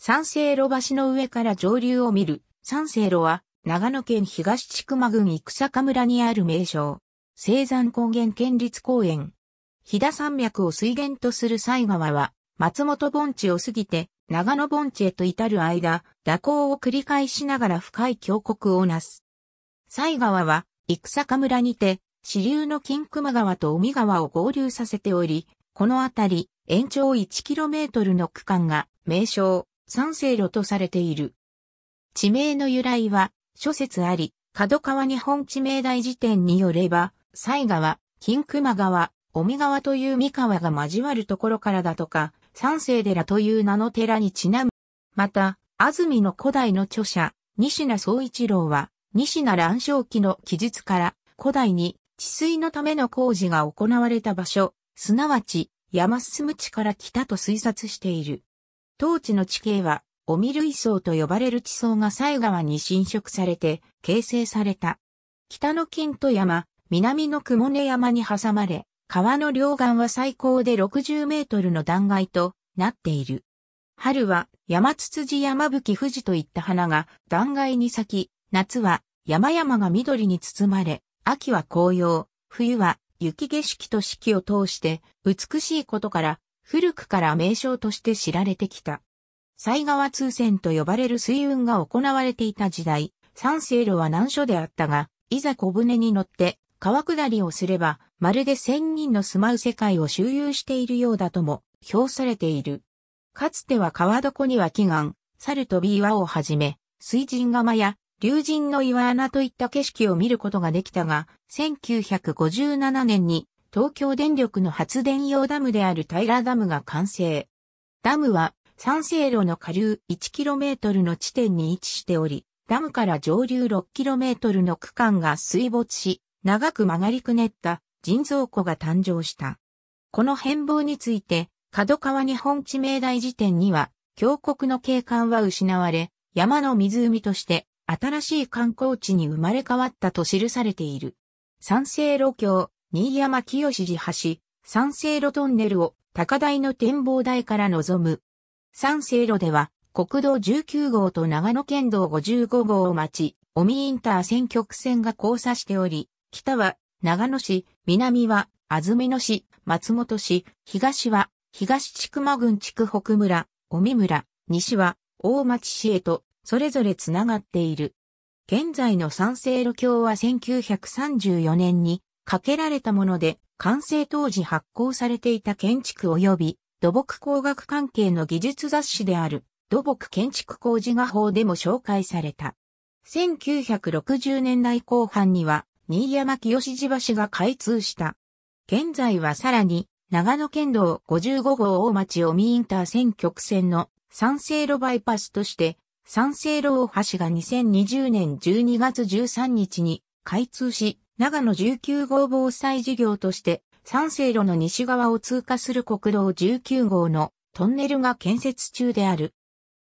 三世路橋の上から上流を見る、三世路は、長野県東千曲郡戦坂村にある名称、青山高原県立公園。飛騨山脈を水源とする西川は、松本盆地を過ぎて、長野盆地へと至る間、蛇行を繰り返しながら深い峡谷をなす。西川は、戦坂村にて、支流の金熊川と海川を合流させており、この辺り、延長 1km の区間が、名称、三世路とされている。地名の由来は、諸説あり、角川日本地名大辞典によれば、西川、金熊川、尾身川という三河が交わるところからだとか、三世寺という名の寺にちなむ。また、安住の古代の著者、西名総一郎は、西名乱章記の記述から、古代に治水のための工事が行われた場所、すなわち山進地から来たと推察している。当地の地形は、オミルイ層と呼ばれる地層が西側に侵食されて形成された。北の金と山、南の雲根山に挟まれ、川の両岸は最高で60メートルの断崖となっている。春は山つつじ山吹富士といった花が断崖に咲き、夏は山々が緑に包まれ、秋は紅葉、冬は雪景色と四季を通して美しいことから古くから名称として知られてきた。西川通船と呼ばれる水運が行われていた時代、三世路は難所であったが、いざ小舟に乗って川下りをすれば、まるで千人の住まう世界を周遊しているようだとも評されている。かつては川床には祈願、猿とび岩をはじめ、水神釜や竜神の岩穴といった景色を見ることができたが、1957年に東京電力の発電用ダムである平ダムが完成。ダムは三省路の下流 1km の地点に位置しており、ダムから上流 6km の区間が水没し、長く曲がりくねった人造湖が誕生した。この変貌について、角川日本地名大辞典には、峡谷の景観は失われ、山の湖として新しい観光地に生まれ変わったと記されている。三省路峡、新山清寺橋、三省路トンネルを高台の展望台から望む。三省路では、国道19号と長野県道55号を待ち、尾身インター選曲線が交差しており、北は長野市、南は安曇野市、松本市、東は東千曲郡地区北村、尾身村、西は大町市へと、それぞれつながっている。現在の三省路橋は1934年にかけられたもので、完成当時発行されていた建築及び土木工学関係の技術雑誌である土木建築工事画法でも紹介された。1960年代後半には新山清志橋が開通した。現在はさらに長野県道55号大町尾見インター線曲線の三省路バイパスとして三省路大橋が2020年12月13日に開通し、長野19号防災事業として、三省路の西側を通過する国道19号のトンネルが建設中である。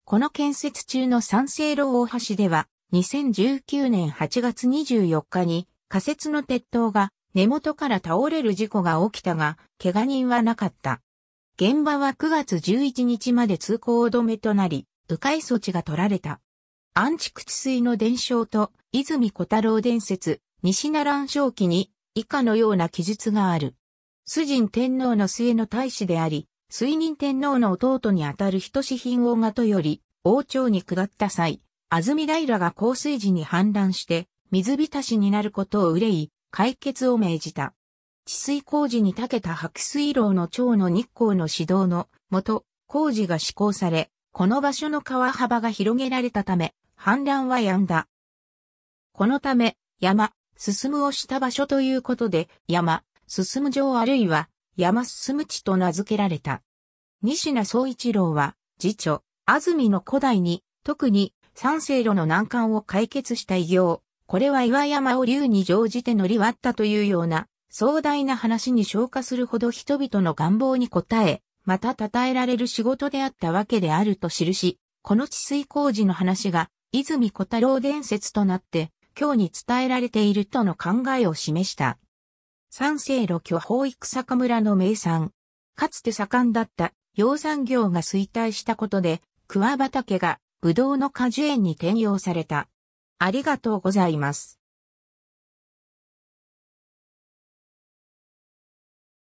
この建設中の三省路大橋では、2019年8月24日に仮設の鉄塔が根元から倒れる事故が起きたが、怪我人はなかった。現場は9月11日まで通行止めとなり、迂回措置が取られた。安畜治水の伝承と、泉小太郎伝説、西奈良賞記に以下のような記述がある。崇神天皇の末の大使であり、水人天皇の弟にあたる人志品王がとより、王朝に下った際、安住平が降水時に氾濫して、水浸しになることを憂い、解決を命じた。治水工事に長けた白水楼の長の日光の指導のもと、工事が施行され、この場所の川幅が広げられたため、氾濫は止んだ。このため、山、進むをした場所ということで、山、進む城あるいは、山進む地と名付けられた。西名総一郎は、次女、安住の古代に、特に、三世路の難関を解決した偉業、これは岩山を竜に乗じて乗り割ったというような、壮大な話に昇華するほど人々の願望に応え、また称えられる仕事であったわけであると記し、この治水工事の話が、泉小太郎伝説となって、教に伝えられているとの考えを示した。三世路巨法育坂村の名産。かつて盛んだった養蚕業が衰退したことで、桑畑がブドの果樹園に転用された。ありがとうございます。